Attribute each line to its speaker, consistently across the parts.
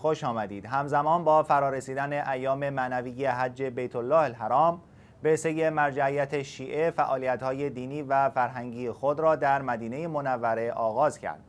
Speaker 1: خوش آمدید همزمان با فرارسیدن ایام معنوی حج بیت الله الحرام سه مرجعیت شیعه های دینی و فرهنگی خود را در مدینه منوره آغاز کرد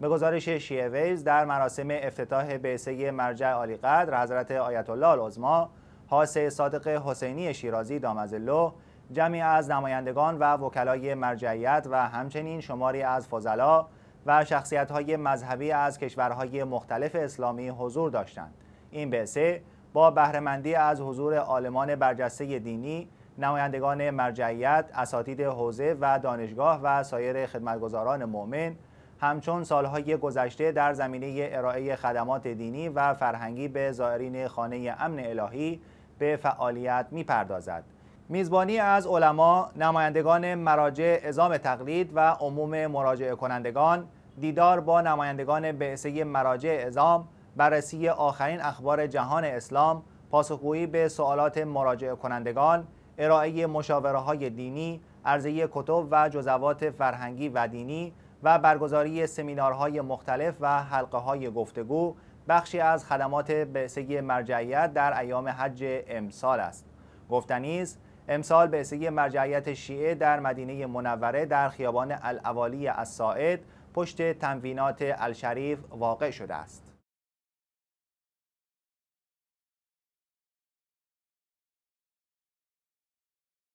Speaker 1: به گزارش شیعه ویز در مراسم افتتاح سه مرجع قدر حضرت آیت الله العظما حاسه صادق حسینی شیرازی دامزلو جمعی از نمایندگان و وکلای مرجعیت و همچنین شماری از فضلا و شخصیت های مذهبی از کشورهای مختلف اسلامی حضور داشتند. این بعثه با بهرهمندی از حضور عالمان برجسته دینی، نمایندگان مرجعیت، اساتید حوزه و دانشگاه و سایر خدمتگزاران مؤمن همچون سالهای گذشته در زمینه ارائه خدمات دینی و فرهنگی به زائرین خانه امن الهی به فعالیت میپردازد. میزبانی از علما، نمایندگان مراجع ازام تقلید و عموم مراجعه کنندگان، دیدار با نمایندگان بعثه مراجع ازام بررسی آخرین اخبار جهان اسلام پاسخگویی به سوالات مراجع کنندگان ارائه مشاوره های دینی عرضه کتب و جزوات فرهنگی و دینی و برگزاری سمینارهای مختلف و حلقه های گفتگو بخشی از خدمات بعثه مرجعیت در ایام حج امسال است گفتنی امسال بعثه مرجعیت شیعه در مدینه منوره در خیابان الاوالی ساعد، پشت تنوینات الشریف واقع شده است